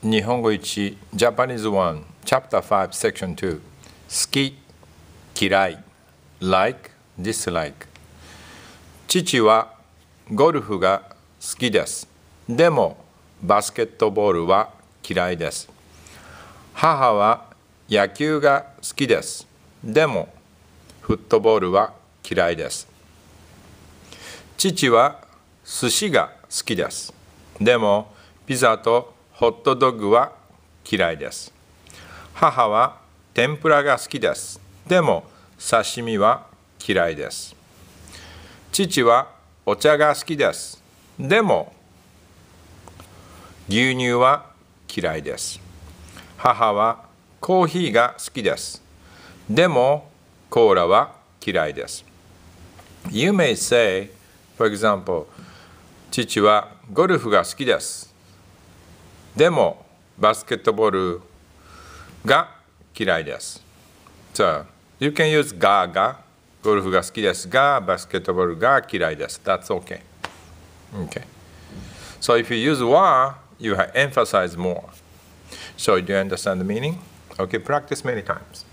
日本語1ジャパニーズ1チャプター5セクション2好き嫌い like dislike 父はゴルフが好きですでもバスケットボールは嫌いです母は野球が好きですでもフットボールは嫌いです父は寿司が好きですでもピザとホットドッグは嫌いです母は天ぷらが好きですでも刺身は嫌いです父はお茶が好きですでも牛乳は嫌いです母はコーヒーが好きですでもコーラは嫌いです You may say, for example, 父はゴルフが好きですでもバスケットボールが嫌いです。So, you can use がが、ゴルフが好きですが、バスケットボールが嫌いです。That's okay. Okay. So if you use wa, you emphasize more. So do you understand the meaning? Okay, practice many times.